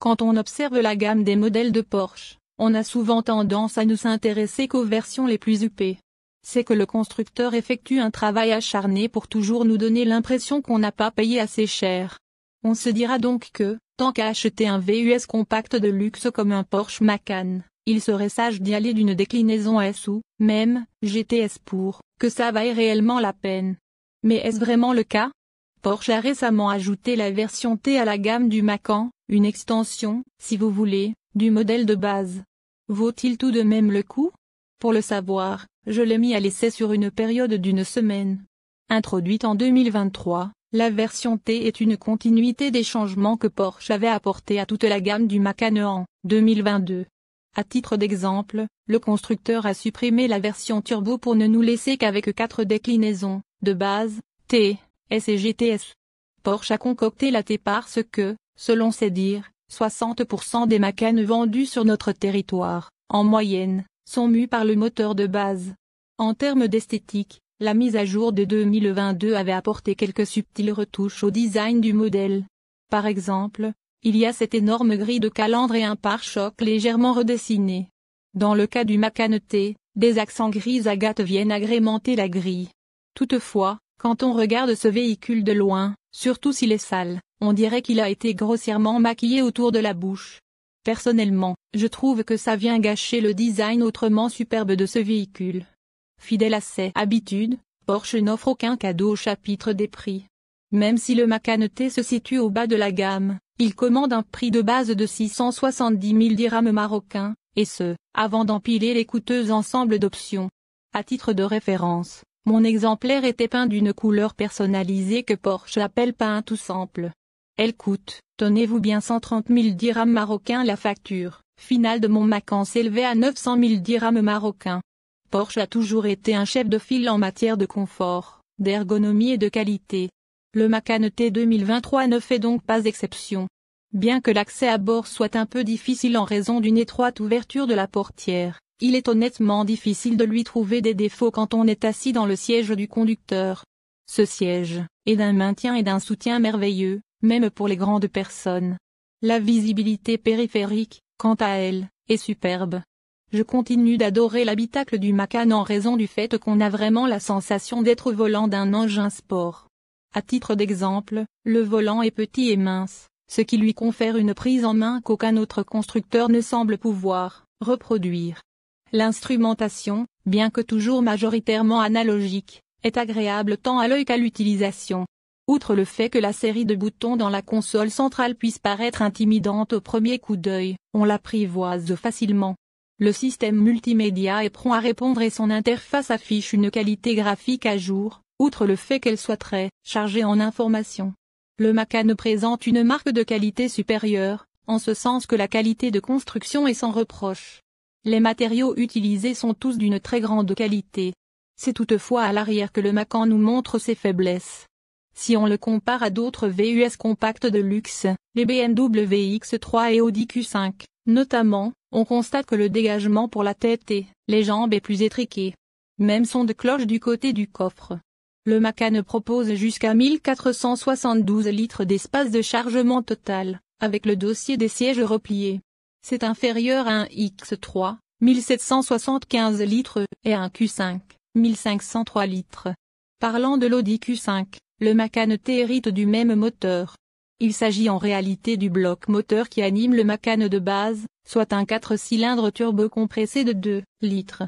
Quand on observe la gamme des modèles de Porsche, on a souvent tendance à nous s'intéresser qu'aux versions les plus huppées. C'est que le constructeur effectue un travail acharné pour toujours nous donner l'impression qu'on n'a pas payé assez cher. On se dira donc que, tant qu'à acheter un VUS compact de luxe comme un Porsche Macan, il serait sage d'y aller d'une déclinaison S ou, même, GTS pour, que ça vaille réellement la peine. Mais est-ce vraiment le cas Porsche a récemment ajouté la version T à la gamme du Macan, une extension, si vous voulez, du modèle de base. Vaut-il tout de même le coup Pour le savoir, je l'ai mis à l'essai sur une période d'une semaine. Introduite en 2023, la version T est une continuité des changements que Porsche avait apportés à toute la gamme du Macan en 2022. À titre d'exemple, le constructeur a supprimé la version turbo pour ne nous laisser qu'avec quatre déclinaisons, de base, T. GTS. Porsche a concocté la T parce que, selon ses dires, 60% des Macan vendues sur notre territoire, en moyenne, sont mues par le moteur de base. En termes d'esthétique, la mise à jour de 2022 avait apporté quelques subtiles retouches au design du modèle. Par exemple, il y a cette énorme grille de calandre et un pare-choc légèrement redessiné. Dans le cas du Macan T, des accents gris agate viennent agrémenter la grille. Toutefois, quand on regarde ce véhicule de loin, surtout s'il est sale, on dirait qu'il a été grossièrement maquillé autour de la bouche. Personnellement, je trouve que ça vient gâcher le design autrement superbe de ce véhicule. Fidèle à ses habitudes, Porsche n'offre aucun cadeau au chapitre des prix. Même si le Macan T se situe au bas de la gamme, il commande un prix de base de 670 000 dirhams marocains, et ce, avant d'empiler les coûteux ensembles d'options. À titre de référence, mon exemplaire était peint d'une couleur personnalisée que Porsche appelle peint tout simple. Elle coûte, tenez-vous bien 130 000 dirhams marocains la facture, finale de mon Macan s'élevait à 900 000 dirhams marocains. Porsche a toujours été un chef de file en matière de confort, d'ergonomie et de qualité. Le Macan t 2023 ne fait donc pas exception. Bien que l'accès à bord soit un peu difficile en raison d'une étroite ouverture de la portière, il est honnêtement difficile de lui trouver des défauts quand on est assis dans le siège du conducteur. Ce siège est d'un maintien et d'un soutien merveilleux, même pour les grandes personnes. La visibilité périphérique, quant à elle, est superbe. Je continue d'adorer l'habitacle du Macan en raison du fait qu'on a vraiment la sensation d'être volant d'un engin sport. À titre d'exemple, le volant est petit et mince, ce qui lui confère une prise en main qu'aucun autre constructeur ne semble pouvoir reproduire. L'instrumentation, bien que toujours majoritairement analogique, est agréable tant à l'œil qu'à l'utilisation. Outre le fait que la série de boutons dans la console centrale puisse paraître intimidante au premier coup d'œil, on l'apprivoise facilement. Le système multimédia est prompt à répondre et son interface affiche une qualité graphique à jour, outre le fait qu'elle soit très chargée en informations. Le ne présente une marque de qualité supérieure, en ce sens que la qualité de construction est sans reproche. Les matériaux utilisés sont tous d'une très grande qualité. C'est toutefois à l'arrière que le Macan nous montre ses faiblesses. Si on le compare à d'autres VUS compacts de luxe, les BMW X3 et Audi Q5, notamment, on constate que le dégagement pour la tête et les jambes est plus étriqué. Même son de cloche du côté du coffre. Le Macan propose jusqu'à 1472 litres d'espace de chargement total, avec le dossier des sièges repliés c'est inférieur à un X3, 1775 litres, et un Q5, 1503 litres. Parlant de l'Audi Q5, le Macan T hérite du même moteur. Il s'agit en réalité du bloc moteur qui anime le Macan de base, soit un 4 cylindres turbo compressé de 2 litres.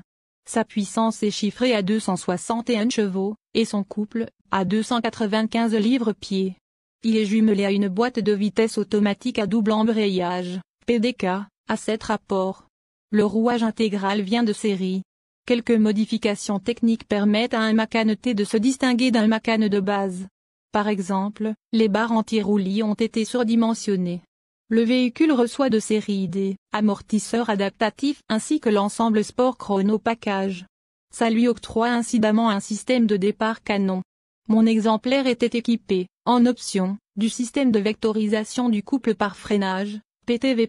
Sa puissance est chiffrée à 261 chevaux, et son couple, à 295 livres-pieds. Il est jumelé à une boîte de vitesse automatique à double embrayage. PDK, à cet rapport. Le rouage intégral vient de série. Quelques modifications techniques permettent à un T de se distinguer d'un Macan de base. Par exemple, les barres anti-roulis ont été surdimensionnées. Le véhicule reçoit de série des amortisseurs adaptatifs ainsi que l'ensemble Sport Chrono Package. Ça lui octroie incidemment un système de départ canon. Mon exemplaire était équipé, en option, du système de vectorisation du couple par freinage,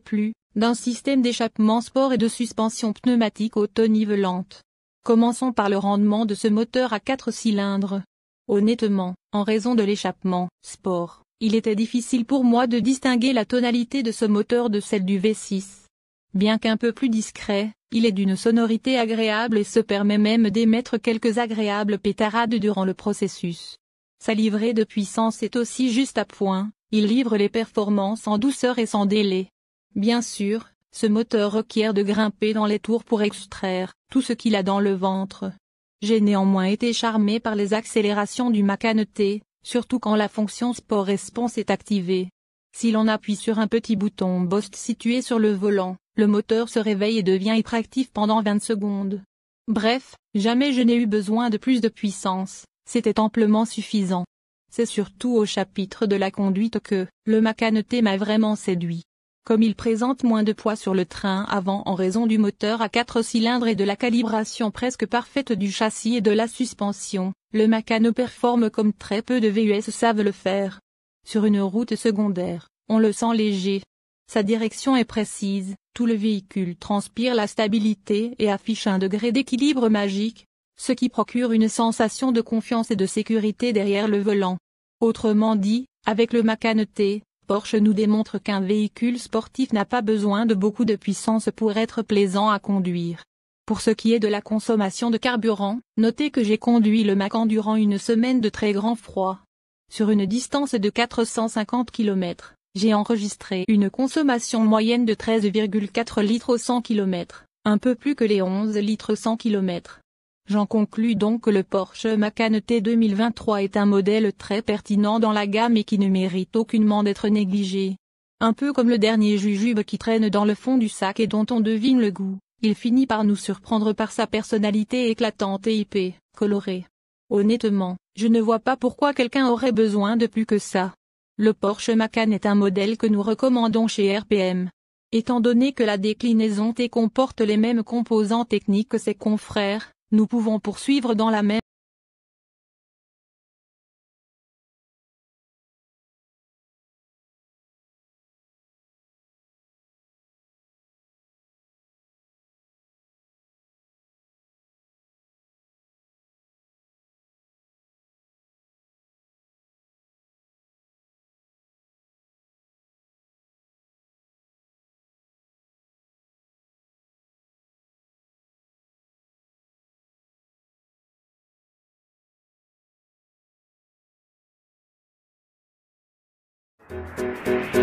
plus d'un système d'échappement sport et de suspension pneumatique auto-nivelante. Commençons par le rendement de ce moteur à 4 cylindres. Honnêtement, en raison de l'échappement sport, il était difficile pour moi de distinguer la tonalité de ce moteur de celle du V6. Bien qu'un peu plus discret, il est d'une sonorité agréable et se permet même d'émettre quelques agréables pétarades durant le processus. Sa livrée de puissance est aussi juste à point, il livre les performances en douceur et sans délai. Bien sûr, ce moteur requiert de grimper dans les tours pour extraire tout ce qu'il a dans le ventre. J'ai néanmoins été charmé par les accélérations du Macan T, surtout quand la fonction Sport Response est activée. Si l'on appuie sur un petit bouton Bost situé sur le volant, le moteur se réveille et devient hyperactif pendant 20 secondes. Bref, jamais je n'ai eu besoin de plus de puissance, c'était amplement suffisant. C'est surtout au chapitre de la conduite que le T m'a vraiment séduit. Comme il présente moins de poids sur le train avant en raison du moteur à 4 cylindres et de la calibration presque parfaite du châssis et de la suspension, le Macan performe comme très peu de VUS savent le faire. Sur une route secondaire, on le sent léger. Sa direction est précise, tout le véhicule transpire la stabilité et affiche un degré d'équilibre magique, ce qui procure une sensation de confiance et de sécurité derrière le volant. Autrement dit, avec le macan t Porsche nous démontre qu'un véhicule sportif n'a pas besoin de beaucoup de puissance pour être plaisant à conduire. Pour ce qui est de la consommation de carburant, notez que j'ai conduit le Macan durant une semaine de très grand froid. Sur une distance de 450 km, j'ai enregistré une consommation moyenne de 13,4 litres au 100 km, un peu plus que les 11 litres 100 km. J'en conclus donc que le Porsche Macan t 2023 est un modèle très pertinent dans la gamme et qui ne mérite aucunement d'être négligé. Un peu comme le dernier jujube qui traîne dans le fond du sac et dont on devine le goût, il finit par nous surprendre par sa personnalité éclatante et épée, colorée. Honnêtement, je ne vois pas pourquoi quelqu'un aurait besoin de plus que ça. Le Porsche Macan est un modèle que nous recommandons chez RPM. Étant donné que la déclinaison T comporte les mêmes composants techniques que ses confrères, nous pouvons poursuivre dans la même Thank you.